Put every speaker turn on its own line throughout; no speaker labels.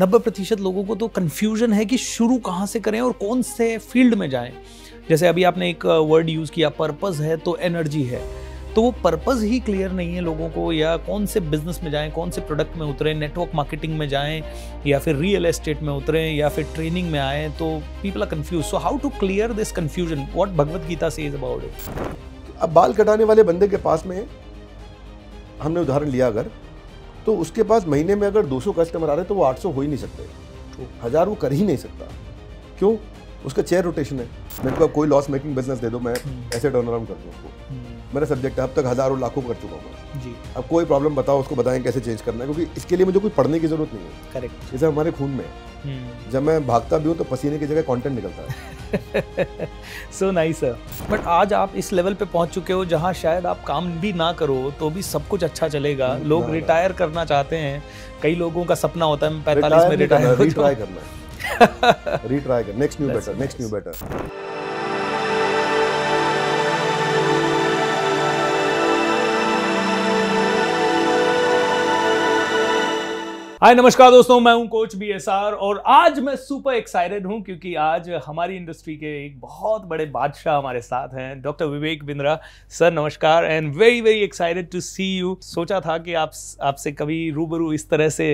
नब्बे प्रतिशत लोगों को तो कन्फ्यूजन है कि शुरू कहाँ से करें और कौन से फील्ड में जाएं जैसे अभी आपने एक वर्ड uh, यूज़ किया पर्पज़ है तो एनर्जी है तो वो पर्पज़ ही क्लियर नहीं है लोगों को या कौन से बिजनेस में जाएं कौन से प्रोडक्ट में उतरें नेटवर्क मार्केटिंग में जाएं या फिर रियल एस्टेट में उतरें या फिर ट्रेनिंग में आएँ तो people are confuse so how to clear this confusion what Bhagavad Gita से इज अबाउट इट
अब बाल कटाने वाले बंदे के पास में हमने उदाहरण लिया अगर तो उसके पास महीने में अगर 200 कस्टमर आ रहे हैं तो वो 800 हो ही नहीं सकते हज़ार वो कर ही नहीं सकता क्यों उसका चेयर रोटेशन है मेरे को कोई लॉस मेकिंग बिजनेस दे दो मैं हम्म। ऐसे टर्न अराउंड कर दूँ उसको हम्म। मेरा सब्जेक्ट है अब तक हज़ारों लाखों कर चुका हूँ जी अब कोई प्रॉब्लम बताओ उसको बताएं कैसे चेंज करना है क्योंकि इसके लिए मुझे कोई पढ़ने की ज़रूरत नहीं है करेक्ट जैसे हमारे खून में है हम्म। जब मैं भागता भी हूँ तो पसीने की जगह कंटेंट निकलता है
सो नाइस सर बट आज आप इस लेवल पे पहुंच चुके हो जहाँ शायद आप काम भी ना करो तो भी सब कुछ अच्छा चलेगा लोग रिटायर करना चाहते हैं कई लोगों का सपना होता है पैंतालीस में रिटायर रिट्राई
करना रिट्राई कर next new better next new
better
hi नमस्कार दोस्तों मैं हूं कोच बी एस आर और आज मैं सुपर एक्साइटेड हूं क्योंकि आज हमारी इंडस्ट्री के एक बहुत बड़े बादशाह हमारे साथ हैं डॉक्टर विवेक बिंद्रा सर नमस्कार and very very excited to see you सोचा था कि आप आपसे कभी रूबरू इस तरह से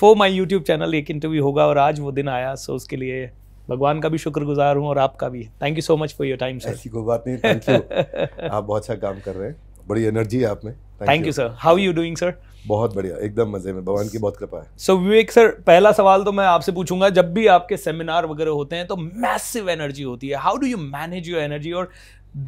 फॉर माय यूट्यूब चैनल एक इंटरव्यू होगा और आज वो दिन आया सो उसके लिए भगवान का भी शुक्रगुजार हूँ और आपका भी thank you so much for your time sir ऐसी कोई बात नहीं थैंक यू आप बहुत अच्छा काम कर रहे हैं
बड़ी एनर्जी है आप में thank you sir how you
doing sir बहुत बढ़िया
एकदम मजे में भगवान की बहुत कृपा है
सो so, विवेक सर पहला सवाल तो मैं आपसे पूछूंगा जब भी आपके सेमिनार वगैरह होते हैं तो मैसिव एनर्जी होती है how do you manage your energy और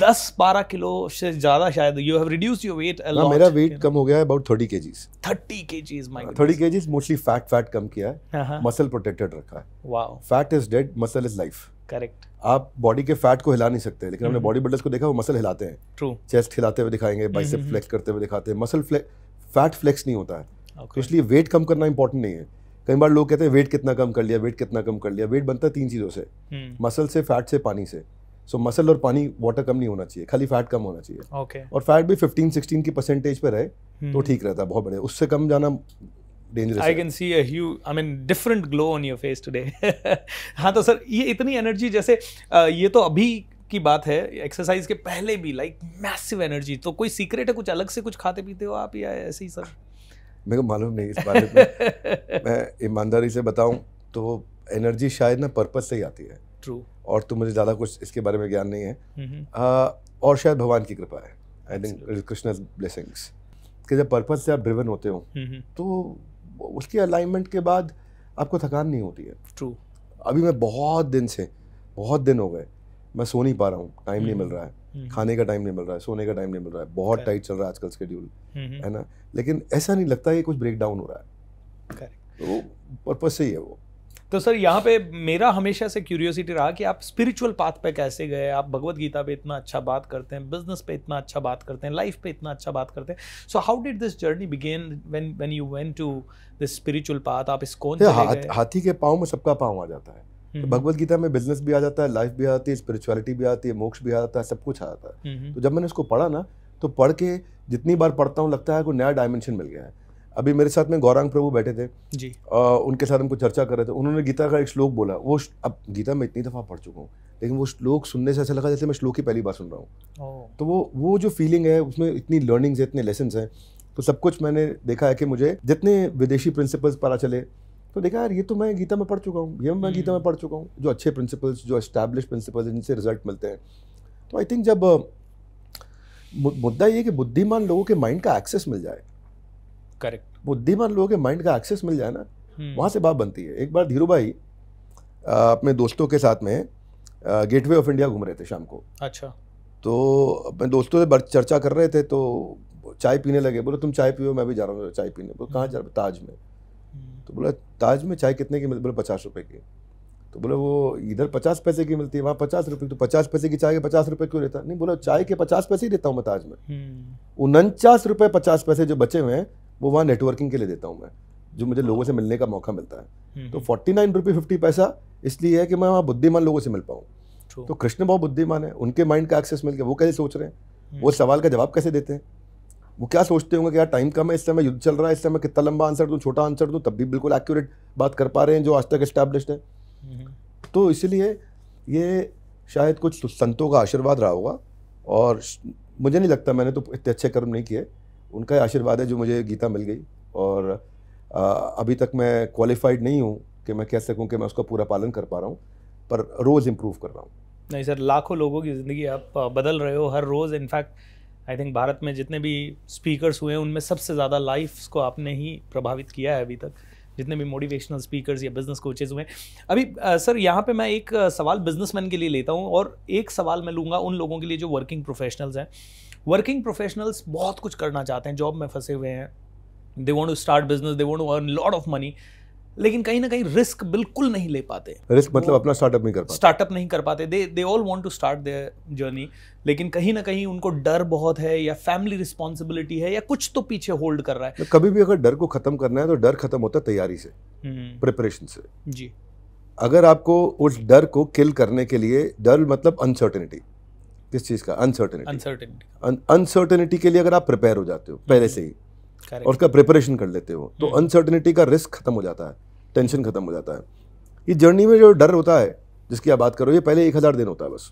10-12 किलो से ज्यादा शायद you have reduce your weight हाँ, मेरा
वेट कम हो गया है about 30 kgs
30 kgs my thirty
kgs mostly fat fat कम किया है मसल प्रोटेक्टेड रखा है wow fat is dead muscle is life correct आप बॉडी के फैट को हिला नहीं सकते लेकिन हमने बॉडी mm-hmm। बिल्डर्स को देखा वो मसल हिलाते हैं ट्रू चेस्ट हिलाते हुए दिखाएंगे बाइसेप फ्लेक्स mm-hmm, mm-hmm। करते हुए दिखाते हैं मसल फ्लेक्स फैट फ्लेक्स नहीं होता है तो okay. तो इसलिए वेट कम करना इंपॉर्टेंट नहीं है कई बार लोग कहते हैं वेट कितना कम कर लिया वेट कितना कम कर लिया वेट बनता है तीन चीज़ों से hmm. मसल से फैट से पानी से सो so, मसल और पानी वाटर कम नहीं होना चाहिए खाली फैट कम होना चाहिए okay. और फैट भी फिफ्टीन सिक्सटीन की परसेंटेज पर रहे hmm. तो ठीक रहता है बहुत बढ़िया उससे कम जाना dangerous I
can see hue I mean different glow on your face today हाँ तो सर ये इतनी एनर्जी जैसे ये तो अभी की बात है एक्सरसाइज के पहले भी लाइक मैसिव एनर्जी तो कोई सीक्रेट है कुछ अलग से कुछ खाते पीते हो आप या ऐसे ही सब
मेरे को मालूम नहीं इस बारे में मैं ईमानदारी से बताऊं तो एनर्जी शायद ना पर्पज से ही आती है ट्रू और तो मुझे ज़्यादा कुछ इसके बारे में ज्ञान नहीं है आ, और शायद भगवान की कृपा है आई थिंक कृष्ण ब्लेसिंग्स कि जब पर्पज से आप ड्रिवन होते हो तो उसकी अलाइनमेंट के बाद आपको थकान नहीं होती है ट्रू अभी मैं बहुत दिन से बहुत दिन हो गए मैं सो नहीं पा रहा हूँ टाइम नहीं मिल हम्म, रहा है हम्म। खाने का टाइम नहीं मिल रहा है सोने का टाइम नहीं मिल रहा है बहुत टाइट चल रहा है आजकल स्केड्यूल हम्म, है ना लेकिन ऐसा नहीं लगता कि कुछ ब्रेक डाउन हो रहा है तो वो पर्पज से ही है वो
तो सर यहाँ पे मेरा हमेशा से क्यूरियोसिटी रहा कि आप स्पिरिचुअल पाथ पे कैसे गए आप भगवत गीता पे इतना अच्छा बात करते हैं बिजनेस पे इतना अच्छा बात करते हैं लाइफ पे इतना अच्छा बात करते हैं so how did this journey begin when when you went to this spiritual path आप इसको
हाथी के पाँव में सबका पाँव आ जाता है तो भगवत गीता में बिजनेस भी आ जाता है लाइफ भी आती है स्पिरिचुअलिटी भी आती है मोक्ष भी आ जाता है सब कुछ आ जाता है हम्म। तो जब मैंने उसको पढ़ा ना तो पढ़ के जितनी बार पढ़ता हूँ लगता है कोई नया डायमेंशन मिल गया है अभी मेरे साथ में गौरांग प्रभु बैठे थे जी आ, उनके साथ हमको चर्चा कर रहे थे उन्होंने गीता का एक श्लोक बोला वो अब गीता में इतनी दफ़ा पढ़ चुका हूँ लेकिन वो श्लोक सुनने से ऐसा लगा जैसे मैं श्लोक ही पहली बार सुन रहा हूँ तो वो वो जो फीलिंग है उसमें इतनी लर्निंग्स है इतने लेसन हैं तो सब कुछ मैंने देखा है कि मुझे जितने विदेशी प्रिंसिपल्स पता चले तो देखा यार ये तो मैं गीता में पढ़ चुका हूँ ये मैं गीता में हम्म। पढ़ चुका हूँ जो अच्छे प्रिंसिपल्स जो एस्टैब्लिश प्रिंसिपल्स इनसे रिजल्ट मिलते हैं तो आई थिंक जब मुद्दा ये कि बुद्धिमान लोगों के माइंड का एक्सेस मिल जाए करेक्ट बुद्धिमान लोगों के माइंड का एक्सेस मिल जाए ना हम्म। वहाँ से बात बनती है एक बार धीरू भाई अपने दोस्तों के साथ में गेटवे ऑफ इंडिया घूम रहे थे शाम को अच्छा तो अपने दोस्तों से चर्चा कर रहे थे तो चाय पीने लगे बोलो तुम चाय पियो मैं भी जा रहा हूँ चाय पीने बोलो कहाँ जा रहे ताज में तो बोला ताज में चाय कितने की मिलती बोले पचास रुपये की तो बोले वो इधर पचास पैसे की मिलती है वहाँ पचास रुपये तो पचास पैसे की चाय के पचास रुपये क्यों देता नहीं बोला चाय के पचास पैसे ही देता हूँ मैं ताज में
हम्म।
उनचास रुपये पचास पैसे जो बचे हुए हैं वो वहाँ नेटवर्किंग के लिए देता हूँ मैं जो मुझे लोगों से हाँ। मिलने का मौका मिलता है हम्म, तो हम्म। फोर्टी नाइन रुपये फिफ्टी पैसा इसलिए है कि मैं वहाँ बुद्धिमान लोगों से मिल पाऊँ तो कृष्ण बहुत बुद्धिमान है उनके माइंड का एक्सेस मिल गया वो कैसे सोच रहे हैं वो सवाल का जवाब कैसे देते हैं वो क्या सोचते होंगे कि यार टाइम कम है इस समय युद्ध चल रहा है इस समय कितना लंबा आंसर दूँ छोटा आंसर दूँ तब भी बिल्कुल एक्यूरेट बात कर पा रहे हैं जो आज तक इस्टेब्लिश है हम्म। तो इसलिए ये शायद कुछ संतों का आशीर्वाद रहा होगा और मुझे नहीं लगता मैंने तो इतने अच्छे कर्म नहीं किए उनका आशीर्वाद है जो मुझे गीता मिल गई और आ, अभी तक मैं क्वालिफाइड नहीं हूँ कि मैं कह सकूँ कि मैं उसका पूरा पालन कर पा रहा हूँ पर रोज़ इम्प्रूव कर रहा हूँ
नहीं सर लाखों लोगों की ज़िंदगी आप बदल रहे हो हर रोज़ इनफैक्ट आई थिंक भारत में जितने भी स्पीकर्स हुए हैं उनमें सबसे ज़्यादा लाइफ को आपने ही प्रभावित किया है अभी तक जितने भी मोटिवेशनल स्पीकर्स या बिजनेस कोचेज हुए अभी आ, सर यहाँ पे मैं एक सवाल बिजनेसमैन के लिए लेता हूँ और एक सवाल मैं लूँगा उन लोगों के लिए जो वर्किंग प्रोफेशनल्स हैं वर्किंग प्रोफेशनल्स बहुत कुछ करना चाहते हैं जॉब में फंसे हुए हैं they want to start business they want to earn lot of money लेकिन कहीं ना कहीं रिस्क बिल्कुल नहीं ले पाते रिस्क मतलब अपना
स्टार्टअप नहीं कर पाते
स्टार्टअप नहीं कर पाते they they all want to start their journey लेकिन कहीं ना कहीं उनको डर बहुत है या फैमिली रिस्पॉन्सिबिलिटी है या कुछ तो पीछे होल्ड कर रहा है तो
कभी भी अगर डर को खत्म करना है तो डर खत्म होता है तैयारी से प्रिपरेशन हम्म। से जी अगर आपको उस डर को किल करने के लिए डर मतलब अनसर्टेनिटी किस चीज़ का अनसर्टेनिटी अनसर्टेनिटी अनसर्टेनिटी के लिए अगर आप प्रिपेयर हो जाते हो पहले से ही Correct. और उसका प्रिपरेशन कर लेते हो तो अनसर्टेनिटी हम्म। का रिस्क खत्म हो जाता है टेंशन खत्म हो जाता है ये जर्नी में जो डर होता है जिसकी आप बात करो ये पहले एक हज़ार दिन होता है बस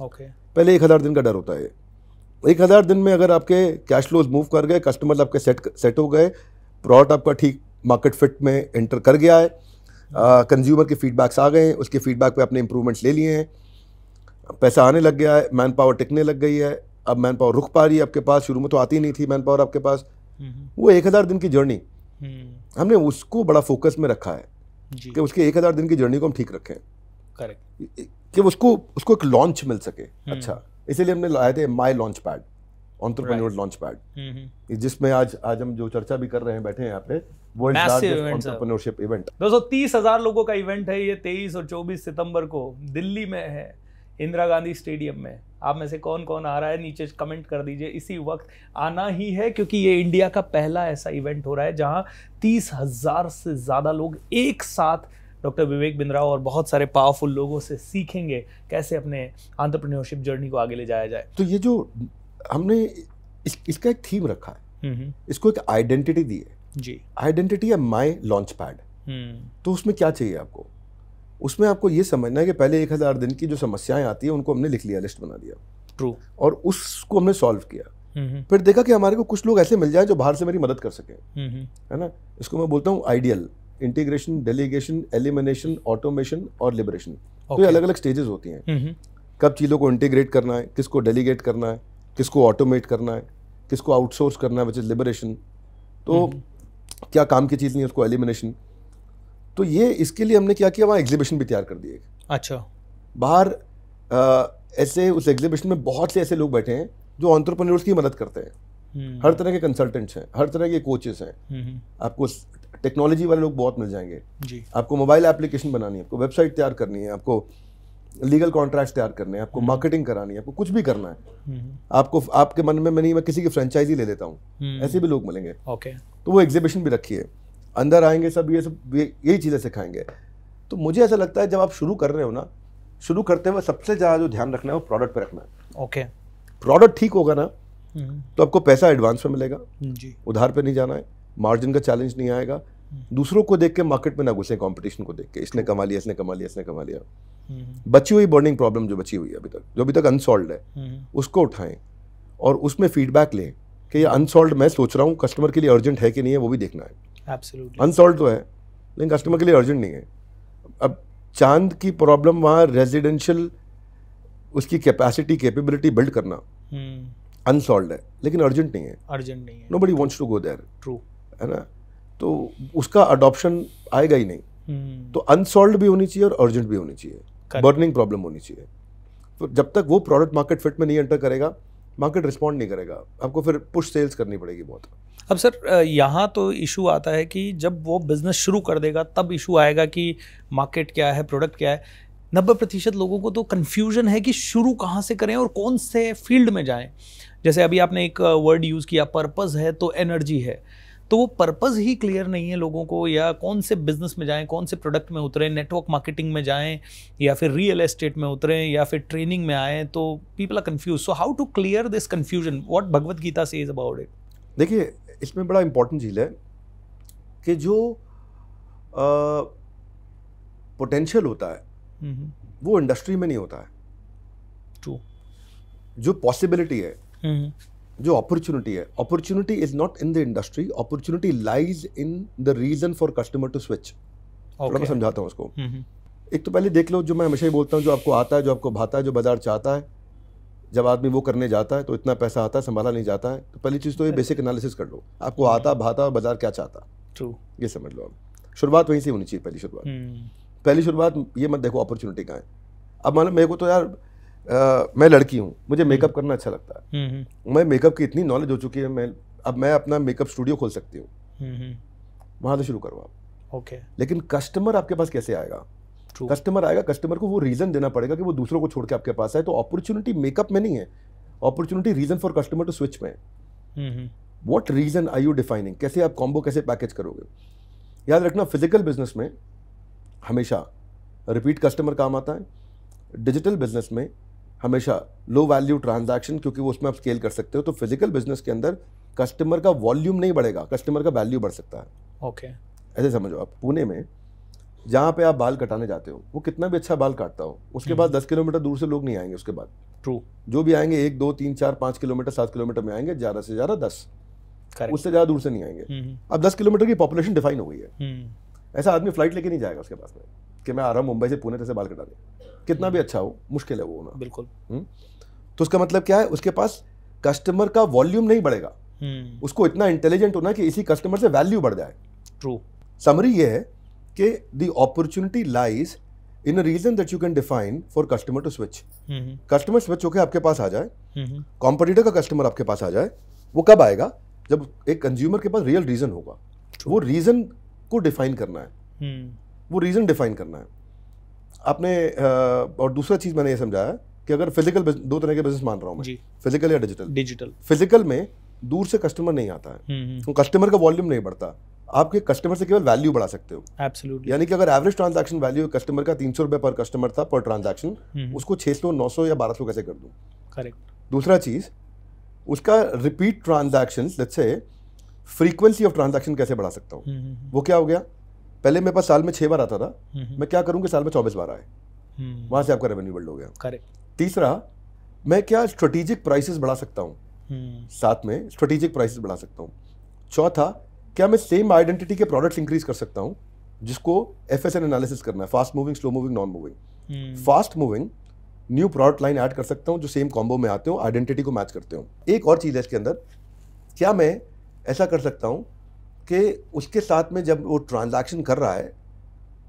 ओके okay. पहले एक हज़ार दिन का डर होता है एक हज़ार दिन में अगर आपके कैश फ्लोज मूव कर गए कस्टमर आपके सेट सेट हो गए प्रोडक्ट आपका ठीक मार्केट फिट में एंटर कर गया है कंज्यूमर हम्म। के फीडबैक्स आ गए उसके फीडबैक पे आपने इंप्रूवमेंट्स ले लिए हैं पैसा आने लग गया है मैन पावर टिकने लग गई है अब मैन पावर रुक पा रही है आपके पास शुरू में तो आती नहीं थी मैन पावर आपके पास वो एक हज़ार दिन की जर्नी
हम्म।
हमने उसको बड़ा फोकस में रखा है कि उसके एक हज़ार दिन की जर्नी को हम ठीक रखें
करेक्ट
कि उसको उसको एक लॉन्च मिल सके हम्म। अच्छा इसीलिए हमने लाए थे my launch pad entrepreneur launch pad जिसमें आज आज हम जो चर्चा भी कर रहे हैं बैठे हैं यहाँ पे वर्ल्ड इवेंट
दोस्तों तीस हजार लोगों का इवेंट है ये तेईस और चौबीस सितंबर को दिल्ली में है इंदिरा गांधी स्टेडियम में आप में से कौन कौन आ रहा है नीचे कमेंट कर दीजिए इसी वक्त आना ही है क्योंकि ये इंडिया का पहला ऐसा इवेंट हो रहा है जहाँ तीस हज़ार से ज़्यादा लोग एक साथ डॉक्टर विवेक बिंद्रा और बहुत सारे पावरफुल लोगों से सीखेंगे कैसे अपने आंट्रप्रनियोरशिप जर्नी को आगे ले जाया जाए
तो ये जो हमने इस, इसका एक थीम रखा
है हम्म, हम्म।
इसको एक आइडेंटिटी दी है जी आइडेंटिटी है माई लॉन्च पैड तो उसमें क्या चाहिए आपको उसमें आपको ये समझना है कि पहले एक हज़ार दिन की जो समस्याएं आती है उनको हमने लिख लिया लिस्ट बना दिया ट्रू और उसको हमने सॉल्व किया हम्म, हम्म। फिर देखा कि हमारे को कुछ लोग ऐसे मिल जाए जो बाहर से मेरी मदद कर सकें हम्म, है ना इसको मैं बोलता हूँ ideal integration delegation elimination automation और लिबरेशन तो ये अलग अलग स्टेजेस होती हैं कब चीज़ों को इंटीग्रेट करना है किसको डेलीगेट करना है किसको ऑटोमेट करना है किसको आउटसोर्स करना है विच इज़ लिबरेशन तो क्या काम की चीज़ नहीं है उसको एलिमिनेशन तो ये इसके लिए हमने क्या किया वहाँ एग्जीबिशन भी तैयार कर दिए अच्छा बाहर ऐसे उस एग्जीबिशन में बहुत से ऐसे लोग बैठे हैं जो ऑन्टरप्रनोर्स की मदद करते हैं हम्म। हर तरह के कंसल्टेंट्स हैं हर तरह के कोचेस हैं हम्म, हम्म। आपको टेक्नोलॉजी वाले लोग बहुत मिल जाएंगे जी आपको मोबाइल एप्लीकेशन बनानी है आपको वेबसाइट तैयार करनी है आपको लीगल कॉन्ट्रैक्ट तैयार करने हैं आपको मार्केटिंग करानी है आपको कुछ भी करना है आपको आपके मन में मैं नहीं मैं किसी की फ्रेंचाइजी ले लेता
हूँ ऐसे भी लोग मिलेंगे ओके
तो वो एग्जीबिशन भी रखी है अंदर आएंगे सब ये सब यही चीज़ें सिखाएंगे तो मुझे ऐसा लगता है जब आप शुरू कर रहे हो ना शुरू करते हुए सबसे ज़्यादा जो ध्यान रखना है वो प्रोडक्ट पर रखना है ओके प्रोडक्ट ठीक होगा ना हम्म। तो आपको पैसा एडवांस में मिलेगा हम्म, जी उधार पे नहीं जाना है मार्जिन का चैलेंज नहीं आएगा हम्म। दूसरों को देख के मार्केट में ना घुसे कंपटीशन को देख के इसने कमा लिया इसने कमा लिया इसने कमा लिया बची हुई बर्निंग प्रॉब्लम जो बची हुई है अभी तक जो अभी तक अनसॉल्व है उसको उठाएं और उसमें फीडबैक लें कि ये अनसॉल्व मैं सोच रहा हूँ कस्टमर के लिए अर्जेंट है कि नहीं है वो भी देखना है
अनसॉल्व
तो है लेकिन कस्टमर के लिए अर्जेंट नहीं है अब चांद की प्रॉब्लम वहाँ रेजिडेंशियल उसकी कैपेसिटी कैपेबिलिटी बिल्ड करना अनसॉल्व हम्म। है लेकिन अर्जेंट नहीं है अर्जेंट नहीं है nobody wants to go there true है ना तो उसका अडॉप्शन आएगा ही नहीं
hmm.
तो अनसॉल्व भी होनी चाहिए और अर्जेंट भी होनी चाहिए बर्निंग प्रॉब्लम होनी चाहिए तो जब तक वो प्रोडक्ट मार्केट फिट में नहीं एंटर करेगा मार्केट रिस्पॉन्ड नहीं करेगा आपको फिर पुश सेल्स करनी
पड़ेगी बहुत अब सर यहाँ तो इशू आता है कि जब वो बिज़नेस शुरू कर देगा तब इशू आएगा कि मार्केट क्या है प्रोडक्ट क्या है नब्बे प्रतिशत लोगों को तो कन्फ्यूजन है कि शुरू कहाँ से करें और कौन से फील्ड में जाएं जैसे अभी आपने एक वर्ड यूज़ किया पर्पस है तो एनर्जी है तो वो पर्पज़ ही क्लियर नहीं है लोगों को या कौन से बिज़नेस में जाएं कौन से प्रोडक्ट में उतरें नेटवर्क मार्केटिंग में जाएं या फिर रियल एस्टेट में उतरें या फिर ट्रेनिंग में आएँ तो people are confuse so how to clear this confusion what Bhagavad Gita Gita से इज़ अबाउट इट
देखिए इसमें बड़ा इंपॉर्टेंट चीज है कि जो पोटेंशियल होता है वो इंडस्ट्री में नहीं होता है ट्रू जो पॉसिबिलिटी है जो अपॉर्चुनिटी है opportunity is not in the industry opportunity lies in the reason for customer to switch थोड़ा मैं समझाता हूँ उसको हम्म, हम्म। एक तो पहले देख लो जो मैं हमेशा ही बोलता हूँ जो आपको आता है जो आपको भाता है जो बाजार चाहता है जब आदमी वो करने जाता है तो इतना पैसा आता है संभाला नहीं जाता है तो पहली चीज़ तो ये बेसिक एनालिसिस कर लो आपको आता हम्म। भाता और बाजार क्या चाहता ट्रू ये समझ लो आप शुरुआत वहीं से होनी चाहिए पहली शुरुआत पहली शुरुआत ये मत देखो अपॉर्चुनिटी कहाँ है अब मानो मेरे को तो यार आ, मैं लड़की हूँ मुझे मेकअप हम्म। करना अच्छा लगता है हम्म, हम्म। मैं मेकअप की इतनी नॉलेज हो चुकी है मैं अब मैं अपना मेकअप स्टूडियो खोल सकती हूँ वहाँ से शुरू करो आप ओके लेकिन कस्टमर आपके पास कैसे आएगा कस्टमर आएगा कस्टमर को वो रीज़न देना पड़ेगा कि वो दूसरों को छोड़ के आपके पास आए तो अपॉर्चुनिटी मेकअप में नहीं है opportunity reason for customer to switch
में
what reason are you defining कैसे आप कॉम्बो कैसे पैकेज करोगे याद रखना फिजिकल बिजनेस में हमेशा रिपीट कस्टमर काम आता है डिजिटल बिजनेस में हमेशा लो वैल्यू ट्रांजैक्शन क्योंकि वो उसमें आप स्केल कर सकते हो तो फिजिकल बिजनेस के अंदर कस्टमर का वॉल्यूम नहीं बढ़ेगा कस्टमर का वैल्यू बढ़ सकता है ओके okay. ऐसे समझो आप पुणे में जहाँ पे आप बाल कटाने जाते हो वो कितना भी अच्छा बाल काटता हो उसके हम्म। बाद दस किलोमीटर दूर से लोग नहीं आएंगे उसके बाद ट्रू जो भी आएंगे एक दो तीन चार पाँच किलोमीटर सात किलोमीटर में आएंगे ज़्यादा से ज़्यादा दस उससे ज़्यादा दूर से नहीं आएंगे हम्म, हम्म। अब दस किलोमीटर की पॉपुलेशन डिफाइन हो गई
है
ऐसा आदमी फ्लाइट लेके नहीं जाएगा उसके पास में कि मैं आ रहा हूँ मुंबई से पुणे से बाल कटाने कितना भी हम्म। अच्छा हो मुश्किल है वो होना बिल्कुल हम्म। तो उसका मतलब क्या है उसके पास कस्टमर का वॉल्यूम नहीं बढ़ेगा हम्म। उसको इतना इंटेलिजेंट होना कि इसी कस्टमर से वैल्यू बढ़ जाए ट्रू समरी ये है कि the opportunity lies in a reason that you can define for customer to switch customer switch होकर आपके पास आ जाए कॉम्पिटिटर का कस्टमर आपके पास आ जाए वो कब आएगा जब एक कंज्यूमर के पास रियल रीजन होगा वो रीजन को डिफाइन करना है वो रीजन डिफाइन करना है आपने और दूसरा चीज़ मैंने ये समझाया कि अगर फिजिकल दो तरह के बिजनेस मान रहा हूँ फिजिकल या डिजिटल डिजिटल फिजिकल में दूर से कस्टमर नहीं आता है कस्टमर हम्म, हम्म। तो का वॉल्यूम नहीं बढ़ता आपके कस्टमर से केवल वैल्यू बढ़ा सकते हो एब्सोल्युटली यानी कि अगर एवरेज ट्रांजैक्शन वैल्यू कस्टमर का तीन सौ रुपये पर कस्टमर था पर ट्रांजैक्शन हम्म, उसको छः सौ नौ सौ या बारह सौ कैसे कर दूँ करेक्ट दूसरा चीज़ उसका repeat transaction let's say frequency of transaction कैसे बढ़ा सकता हूँ वो क्या हो गया पहले मेरे पास साल में छह बार आता था हम्म, हम्म। मैं क्या करूँ कि साल में चौबीस बार आए हम्म। वहां से आपका रेवेन्यू बिल्ड हो गया करेक्ट तीसरा मैं क्या स्ट्रेटेजिक प्राइसेस बढ़ा सकता हूँ साथ में स्ट्रेटेजिक प्राइसेस बढ़ा सकता हूँ चौथा क्या मैं सेम आइडेंटिटी के प्रोडक्ट्स इंक्रीज कर सकता हूँ जिसको एफ एस एन एनालिसिस करना है fast moving slow moving non moving fast moving new product line add कर सकता हूँ जो सेम कॉम्बो में आते हो आइडेंटिटी को मैच करते हो एक और चीज़ है इसके अंदर क्या मैं ऐसा कर सकता हूँ उसके उसके साथ में जब वो ट्रांजैक्शन कर रहा है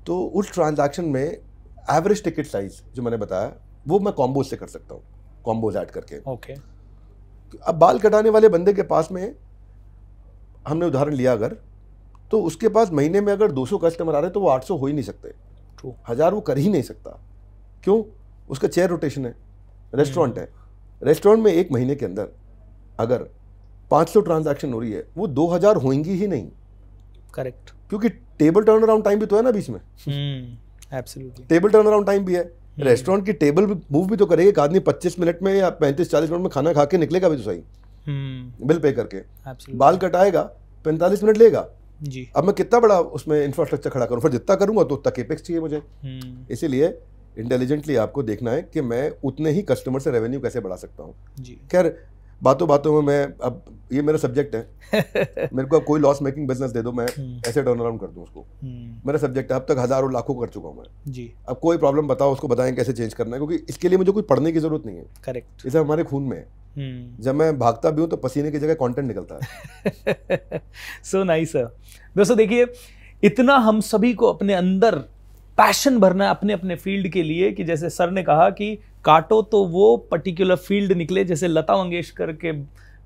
तो उस ट्रांजैक्शन में एवरेज टिकट साइज जो मैंने बताया वो मैं कॉम्बोज से कर सकता हूँ कॉम्बोज ऐड करके
ओके okay.
अब बाल कटाने वाले बंदे के पास में हमने उदाहरण लिया अगर तो उसके पास महीने में अगर 200 कस्टमर आ रहे तो वो 800 हो ही नहीं सकते True. हज़ार वो कर ही नहीं सकता क्यों उसका चेयर रोटेशन है रेस्टोरेंट hmm. है रेस्टोरेंट में एक महीने के अंदर अगर 500 ट्रांजैक्शन हो रही है वो 2000 होंगी ही नहीं करेक्ट क्योंकि टेबल टर्न अराउंड टाइम भी तो है ना बीच में
absolutely hmm,
table turn around time भी है रेस्टोरेंट हम्म. की टेबल मूव भी तो करेगी आदमी 25 मिनट में या 35 40 मिनट में खाना खा के निकलेगा भी तो सही
बिल हम्म. पे करके Absolutely.
बाल कटाएगा 45 मिनट लेगा जी अब मैं कितना बड़ा उसमें इंफ्रास्ट्रक्चर खड़ा करूं फिर जितना करूंगा तो उतना केपेक्स चाहिए मुझे इसीलिए इंटेलिजेंटली आपको देखना है कि मैं उतने ही कस्टमर से रेवेन्यू कैसे बढ़ा सकता हूँ खैर बातों बातों में मैं अब ये मेरा सब्जेक्ट है मेरे को अब कोई लॉस मेकिंग बिजनेस दे दो मैं हम्म। ऐसे टर्न अराउंड कर दूँ उसको हम्म। मेरा सब्जेक्ट है अब तक हज़ारों लाखों कर चुका हूँ मैं जी अब कोई प्रॉब्लम बताओ उसको बताएं कैसे चेंज करना है क्योंकि इसके लिए मुझे कुछ पढ़ने की जरूरत
नहीं है करेक्ट इसे हमारे खून में है हम्म। जब मैं
भागता भी हूँ तो पसीने की जगह कंटेंट निकलता है
सो नाइस सर दोस्तों देखिए इतना हम सभी को अपने अंदर पैशन भरना है अपने अपने फील्ड के लिए कि जैसे सर ने कहा कि काटो तो वो पर्टिकुलर फील्ड निकले जैसे लता मंगेशकर के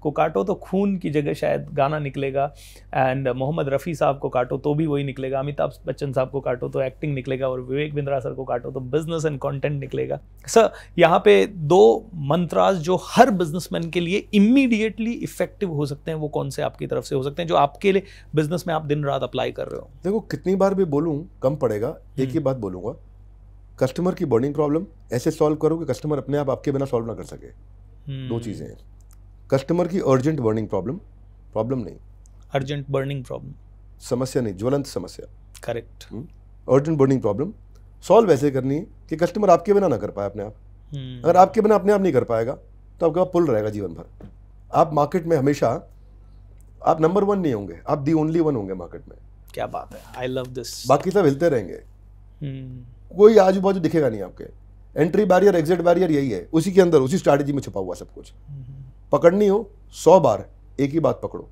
को काटो तो खून की जगह शायद गाना निकलेगा एंड मोहम्मद रफ़ी साहब को काटो तो भी वही निकलेगा अमिताभ बच्चन साहब को काटो तो एक्टिंग निकलेगा और विवेक बिंद्रा सर को काटो तो बिजनेस एंड कॉन्टेंट निकलेगा सर यहाँ पे दो मंत्राज जो हर बिजनेसमैन के लिए इमीडिएटली इफेक्टिव हो सकते हैं वो कौन से आपकी तरफ से हो सकते हैं जो आपके लिए बिजनेस में आप दिन रात अप्लाई कर रहे हो
देखो कितनी बार भी बोलूँ कम पड़ेगा एक ही हम्म। बात बोलूँगा कस्टमर की बर्निंग प्रॉब्लम ऐसे सॉल्व करो कि कस्टमर अपने आप आपके बिना सॉल्व ना कर सके
दो
हम्म। चीज़ें
हैं कस्टमर की अर्जेंट बर्निंग प्रॉब्लम प्रॉब्लम नहीं
अर्जेंट बर्निंग प्रॉब्लम
समस्या नहीं ज्वलंत समस्या correct hmm. Urgent burning problem solve ऐसे करनी है कि कस्टमर आपके बिना ना कर पाए अपने आप हम्म। अगर आपके बिना अपने आप नहीं कर पाएगा तो आपका पुल रहेगा जीवन भर आप मार्केट में हमेशा आप नंबर वन नहीं होंगे आप दी ओनली वन होंगे मार्केट में
क्या बात है आई लव दिस
बाकी सब हिलते रहेंगे
hmm.
कोई आजू बाजू दिखेगा नहीं आपके एंट्री बैरियर एग्जिट बैरियर यही है उसी के अंदर उसी स्ट्रैटेजी में छुपा हुआ सब कुछ hmm. पकड़नी हो सौ बार एक ही बात पकड़ो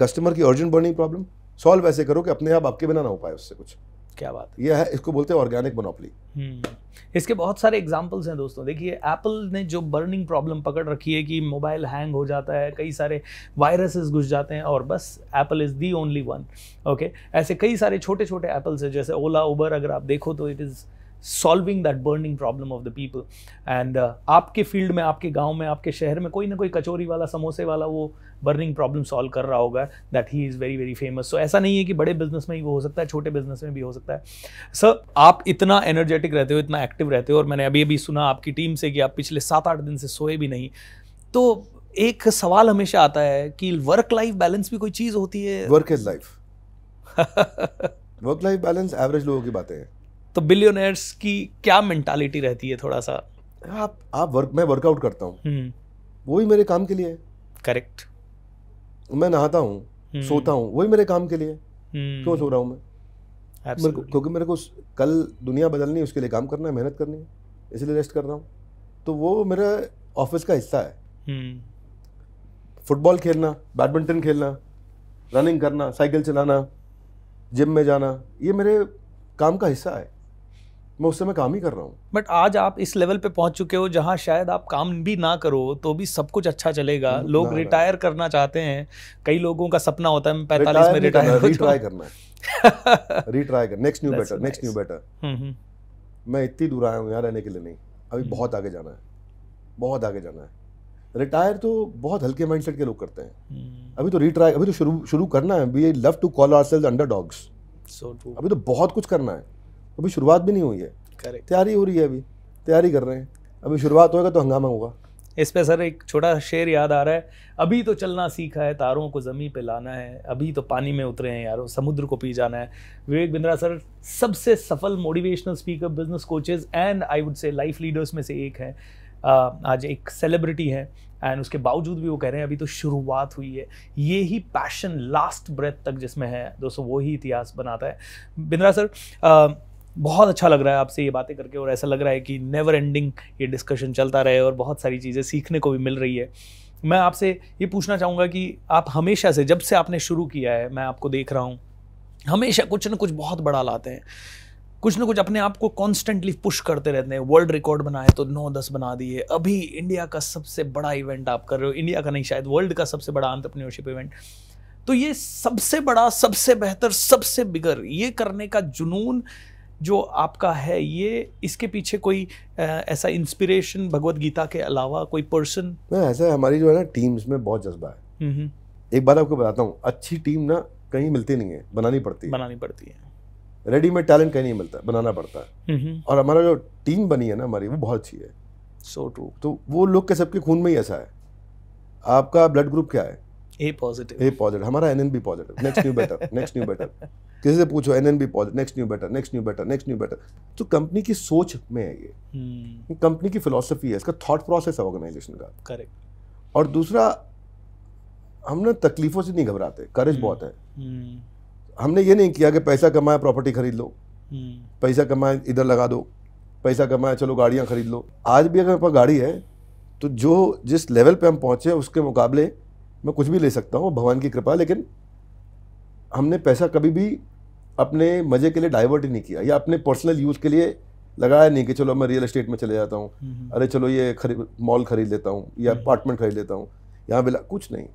कस्टमर की अर्जेंट बर्निंग प्रॉब्लम सॉल्व ऐसे करो कि अपने आप आपके बिना ना हो पाए उससे कुछ क्या बात है यह है इसको बोलते हैं ऑर्गेनिक हम्म।
मोनोपली इसके बहुत सारे एग्जाम्पल्स हैं दोस्तों देखिए एप्पल ने जो बर्निंग प्रॉब्लम पकड़ रखी है कि मोबाइल हैंग हो जाता है कई सारे वायरसेस घुस जाते हैं और बस Apple is the only one okay ऐसे कई सारे छोटे छोटे एप्पल्स हैं जैसे ओला उबर अगर आप देखो तो it is solving that burning problem of the people and आपके फील्ड में आपके गांव में आपके शहर में कोई ना कोई कचोरी वाला समोसे वाला वो बर्निंग प्रॉब्लम सॉल्व कर रहा होगा दैट ही is very very famous so ऐसा नहीं है कि बड़े बिजनेस में ही वो हो सकता है छोटे बिजनेस में भी हो सकता है सर आप इतना एनर्जेटिक रहते हो इतना एक्टिव रहते हो और मैंने अभी अभी सुना आपकी टीम से कि आप पिछले सात आठ दिन से सोए भी नहीं तो एक सवाल हमेशा आता है कि वर्क लाइफ बैलेंस भी कोई चीज़ होती है work is life work life balance average लोगों की बातें हैं तो बिलियोनर्स की क्या मेंटालिटी रहती है थोड़ा सा आप आप वर्क मैं वर्कआउट करता हूँ हम्म। वो भी मेरे काम के लिए करेक्ट
मैं नहाता हूँ हम्म। सोता हूँ वही मेरे काम के लिए
हम्म। क्यों सो
रहा हूँ मैं मेरे को क्योंकि मेरे को कल दुनिया बदलनी है उसके लिए काम करना है मेहनत करनी है इसलिए रेस्ट कर रहा हूँ तो वो मेरा ऑफिस का हिस्सा है फुटबॉल खेलना बैडमिंटन खेलना रनिंग करना साइकिल चलाना जिम में जाना ये मेरे काम का हिस्सा है मैं उससे मैं काम ही कर रहा हूँ
बट आज आप इस लेवल पे पहुंच चुके हो जहाँ शायद आप काम भी ना करो तो भी सब कुछ अच्छा चलेगा लोग रिटायर करना चाहते हैं कई लोगों का सपना होता है मैं पैंतालीस में रिटायर रिट्राई करना है रिट्राई कर next new better next new better
मैं इतनी दूर आया हूँ यहाँ रहने के लिए नहीं अभी हम्म। बहुत आगे जाना है बहुत आगे जाना है रिटायर तो बहुत हल्के माइंडसेट के लोग करते हैं हम्म। अभी तो रिट्राई अभी तो शुरू शुरू करना है we love to call our sales underdogs अभी तो बहुत कुछ करना है अभी शुरुआत भी नहीं हुई है करेक्ट तैयारी हो रही है अभी तैयारी कर रहे हैं अभी शुरुआत होगा तो हंगामा होगा
इस पे सर एक छोटा शेर याद आ रहा है अभी तो चलना सीखा है तारों को ज़मी पे लाना है अभी तो पानी में उतरे हैं यार समुद्र को पी जाना है विवेक बिंद्रा सर सबसे सफल motivational speaker business coaches and I would say life leaders में से एक हैं आज एक सेलिब्रिटी हैं एंड उसके बावजूद भी वो कह रहे हैं अभी तो शुरुआत हुई है ये ही पैशन लास्ट ब्रेथ तक जिसमें है दोस्तों वो ही इतिहास बनाता है बिंद्रा सर बहुत अच्छा लग रहा है आपसे ये बातें करके और ऐसा लग रहा है कि नेवर एंडिंग ये डिस्कशन चलता रहे और बहुत सारी चीज़ें सीखने को भी मिल रही है मैं आपसे ये पूछना चाहूँगा कि आप हमेशा से जब से आपने शुरू किया है मैं आपको देख रहा हूँ हमेशा कुछ ना कुछ बहुत बड़ा लाते हैं कुछ ना कुछ अपने आप को कॉन्स्टेंटली पुश करते रहते हैं वर्ल्ड रिकॉर्ड बनाए तो नौ दस बना दिए अभी इंडिया का सबसे बड़ा इवेंट आप कर रहे हो इंडिया का नहीं शायद वर्ल्ड का सबसे बड़ा अंतरप्रेन्योरशिप इवेंट तो ये सबसे बड़ा सबसे बेहतर सबसे बिगर ये करने का जुनून जो आपका है ये इसके पीछे कोई ऐसा इंस्पिरेशन भगवत गीता के अलावा कोई पर्सन
ऐसा है हमारी जो है ना टीम्स में बहुत जज्बा है एक बार आपको बताता हूँ अच्छी टीम ना कहीं मिलती नहीं है बनानी पड़ती है बनानी पड़ती है रेडीमेड टैलेंट कहीं नहीं मिलता बनाना पड़ता है और हमारा जो टीम बनी है ना हमारी वो बहुत अच्छी है सो so ट्रू तो वो लोग के सबके खून में ही ऐसा है आपका ब्लड ग्रुप क्या है पॉजिटिव ए पॉजिटिव हमारा N N B positive next new better next new better किसी से पूछो N N B positive next new better next new better next new better तो कंपनी की सोच में है ये
कंपनी
हम्म। की फिलोसफी है इसका थॉट प्रोसेस है ऑर्गेनाइजेशन का
करेक्ट
और दूसरा हम ना तकलीफों से नहीं घबराते करेज हम्म। बहुत है हम्म। हमने ये नहीं किया कि पैसा कमाए प्रॉपर्टी खरीद लो पैसा कमाए इधर लगा दो पैसा कमाए चलो गाड़ियाँ खरीद लो आज भी अगर पास गाड़ी है तो जो जिस लेवल पे हम पहुंचे उसके मुकाबले मैं कुछ भी ले सकता हूँ भगवान की कृपा लेकिन हमने पैसा कभी भी अपने मज़े के लिए डाइवर्ट ही नहीं किया या अपने पर्सनल यूज़ के लिए लगाया नहीं कि चलो मैं रियल एस्टेट में चले जाता हूँ अरे चलो ये खरीद मॉल खरीद लेता हूँ या अपार्टमेंट हम्म। खरीद लेता हूँ यहाँ बिला कुछ नहीं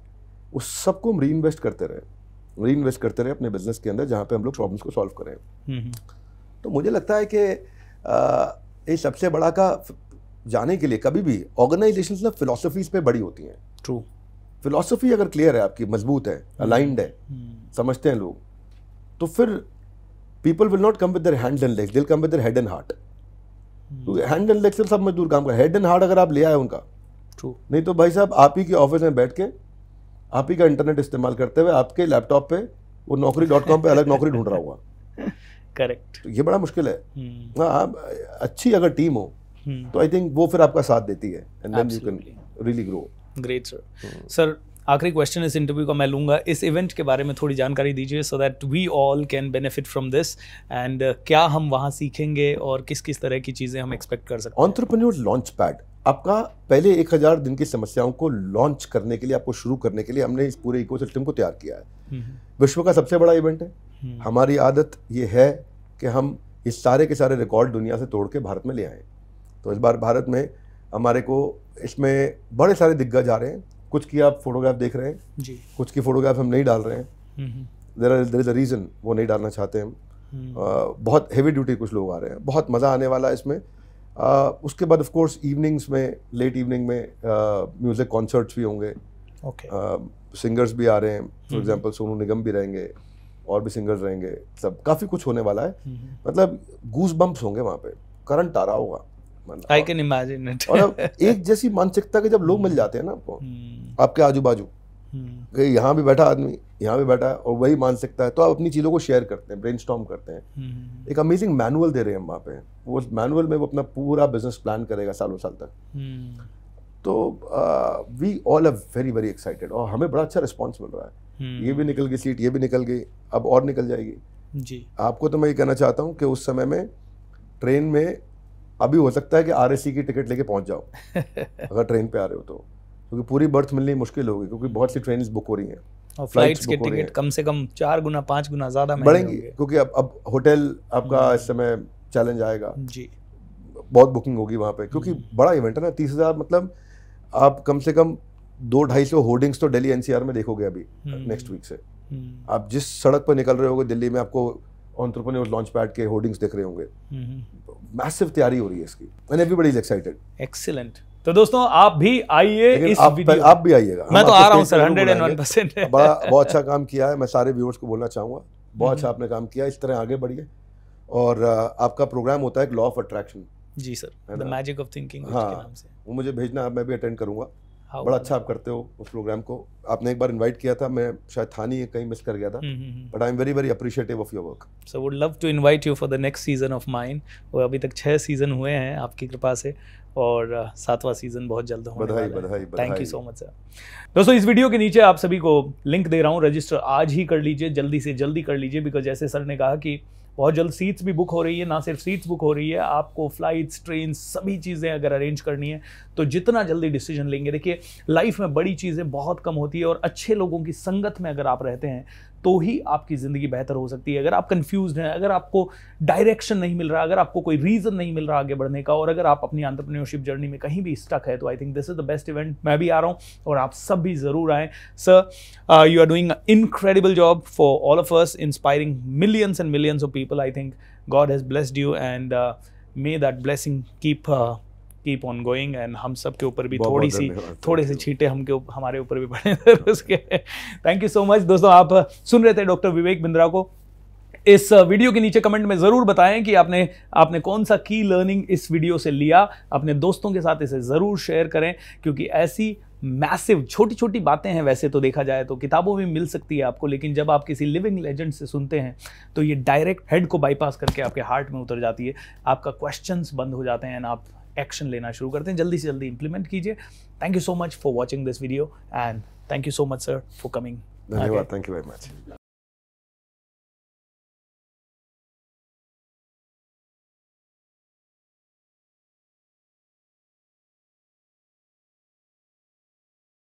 उस सबको हम री इन्वेस्ट करते रहे री इन्वेस्ट करते रहे अपने बिजनेस के अंदर जहाँ पे हम लोग प्रॉब्लम्स को सॉल्व
करें
तो मुझे लगता है कि ये सबसे बड़ा का जाने के लिए कभी भी ऑर्गेनाइजेशन ना फिलोसफीज पे बड़ी होती हैं ट्रू फिलोसफी अगर क्लियर है आपकी मजबूत है अलाइंड हम्म। है हम्म। समझते हैं लोग तो फिर people will not come with their hand and legs दिल come with their head and heart hand and legs से सब मजदूर काम कर हेड एंड हार्ट अगर आप ले आए उनका ट्रू नहीं तो भाई साहब आप ही के ऑफिस में बैठ के आप ही का इंटरनेट इस्तेमाल करते हुए आपके लैपटॉप पे वो नौकरी डॉट कॉम पर अलग नौकरी ढूंढ रहा होगा करेक्ट तो ये बड़ा मुश्किल है हम्म। हाँ आप अच्छी अगर टीम हो तो आई थिंक वो फिर आपका साथ देती है and then you can really grow
great sir sir आखिरी क्वेश्चन इस इंटरव्यू का मैं लूंगा इस इवेंट के बारे में थोड़ी जानकारी दीजिए so that we all can benefit from this and क्या हम वहाँ सीखेंगे और किस किस तरह की चीज़ें हम एक्सपेक्ट कर सकते
हैं ऑन्ट्रप्रन्योर लॉन्च पैड आपका पहले एक हज़ार दिन की समस्याओं को लॉन्च करने के लिए आपको शुरू करने के लिए हमने इस पूरे इको को तैयार किया है हम्म। विश्व का सबसे बड़ा इवेंट है हम्म। हमारी आदत ये है कि हम इस सारे के सारे रिकॉर्ड दुनिया से तोड़ के भारत में ले आए तो इस बार भारत में हमारे को इसमें बड़े सारे दिग्गज आ रहे हैं कुछ की आप फोटोग्राफ देख रहे हैं जी कुछ की फोटोग्राफ हम नहीं डाल रहे हैं there are there is a reason वो नहीं डालना चाहते हम हम्म। बहुत हैवी ड्यूटी कुछ लोग आ रहे हैं बहुत मज़ा आने वाला है इसमें उसके बाद ऑफकोर्स इवनिंग्स में लेट इवनिंग में म्यूज़िक कॉन्सर्ट्स भी होंगे सिंगर्स भी आ रहे हैं for example hmm, hmm. Sonu Nigam भी रहेंगे और भी सिंगर्स रहेंगे सब काफ़ी कुछ होने वाला है मतलब गूज बम्प्स होंगे वहाँ पे करंट आ रहा होगा
आई कैन इमेजिन इट और
एक जैसी मानसिकता के जब लोग मिल जाते हैं ना आपको हम्म। आपके आजू बाजू हम्म। कि यहाँ भी बैठा आदमी यहाँ भी बैठा है और वही मानसिकता है तो आप अपनी चीज़ों को शेयर करते हैं ब्रेन करते हैं हम्म, एक अमेजिंग मैनुअल दे रहे हैं हम वहाँ पे वो मैनुअल में वो अपना पूरा बिजनेस प्लान करेगा सालों साल
तक
तो we all are very very excited और हमें बड़ा अच्छा रिस्पॉन्स मिल रहा है ये भी निकल गई सीट ये भी निकल गई अब और निकल जाएगी जी आपको तो मैं ये कहना चाहता हूँ कि उस समय में ट्रेन में अभी हो सकता है कि आर की टिकट लेके पहुँच जाओ अगर ट्रेन पर आ रहे हो तो क्योंकि पूरी बर्थ मिलनी मुश्किल होगी क्योंकि बहुत सी ट्रेन बुक हो रही हैं और फ्लाइट्स के टिकट
कम से कम चार गुना पाँच गुना ज़्यादा बढ़ेंगी
क्योंकि अब अब होटल आपका हम्म। इस समय चैलेंज आएगा जी बहुत बुकिंग होगी वहाँ पे क्योंकि हम्म। बड़ा इवेंट है ना तीस हज़ार मतलब आप कम से कम दो ढाई सौ होर्डिंग्स तो दिल्ली एनसीआर में देखोगे अभी नेक्स्ट हम्म। वीक से आप जिस सड़क पर निकल रहे होगे दिल्ली में आपको ऑन्टरप्रन्योर लॉन्च पैड के होर्डिंग्स देख रहे होंगे मैसिव हम्म, हम्म। तैयारी हो रही है इसकी and everybody is excited
excellent तो दोस्तों आप भी आइए इस आप, वीडियो आप भी आइएगा मैं तो आ रहा हूं सर 101% परसेंट बड़ा बहुत अच्छा
काम किया है मैं सारे व्यूअर्स को बोलना चाहूंगा बहुत हम्म। अच्छा आपने काम किया इस तरह आगे बढ़िए और आपका प्रोग्राम होता है लॉ ऑफ अट्रैक्शन जी sir the magic of thinking के नाम से वो मुझे भेजना मैं भी अटेंड करूंगा हाँ, बड़ा अच्छा आप करते हो उस प्रोग्राम को आपने एक बार इनवाइट किया था मैं शायद था नहीं कहीं मिस कर गया था but I am very very appreciative of your work
so would love to invite you for the next season of mine वो अभी तक छः सीजन हुए हैं आपकी कृपा से और सातवां सीजन बहुत जल्द होने बधाई, वाला बधाई, है thank you so much sir दोस्तों इस वीडियो के नीचे आप सभी को लिंक दे रहा हूँ रजिस्टर आज ही कर लीजिए जल्दी से जल्दी कर लीजिए बिकॉज जैसे सर ने कहा कि बहुत जल्द सीट्स भी बुक हो रही है ना सिर्फ सीट्स बुक हो रही है आपको फ्लाइट्स ट्रेन सभी चीज़ें अगर अरेंज करनी है तो जितना जल्दी डिसीजन लेंगे देखिए लाइफ में बड़ी चीज़ें बहुत कम होती है और अच्छे लोगों की संगत में अगर आप रहते हैं तो ही आपकी ज़िंदगी बेहतर हो सकती है अगर आप कन्फ्यूज हैं अगर आपको डायरेक्शन नहीं मिल रहा अगर आपको कोई रीज़न नहीं मिल रहा आगे बढ़ने का और अगर आप अपनी आंट्रप्रन्योरशिप जर्नी में कहीं भी स्टक है तो I think this is the best event मैं भी आ रहा हूँ और आप सब भी ज़रूर आएँ sir you are doing incredible job for all of us inspiring millions and millions of people I think God has blessed you and may that blessing keep keep on going and हम सब के ऊपर भी थोड़ी सी थोड़े से छींटे हमके हमारे ऊपर भी पड़े उसके थैंक यू सो मच दोस्तों आप सुन रहे थे डॉक्टर विवेक बिंद्रा को इस वीडियो के नीचे कमेंट में ज़रूर बताएं कि आपने आपने कौन सा की लर्निंग इस वीडियो से लिया अपने दोस्तों के साथ इसे ज़रूर शेयर करें क्योंकि ऐसी मैसिव छोटी छोटी बातें हैं वैसे तो देखा जाए तो किताबों में मिल सकती है आपको लेकिन जब आप किसी लिविंग लेजेंड से सुनते हैं तो ये डायरेक्ट हेड को बाईपास करके आपके हार्ट में उतर जाती है आपका क्वेश्चंस बंद हो जाते हैं एंड आप एक्शन लेना शुरू करते हैं जल्दी से जल्दी इंप्लीमेंट कीजिए thank you so much for watching this video and thank you so much sir for coming धन्यवाद थैंक यू वेरी
मच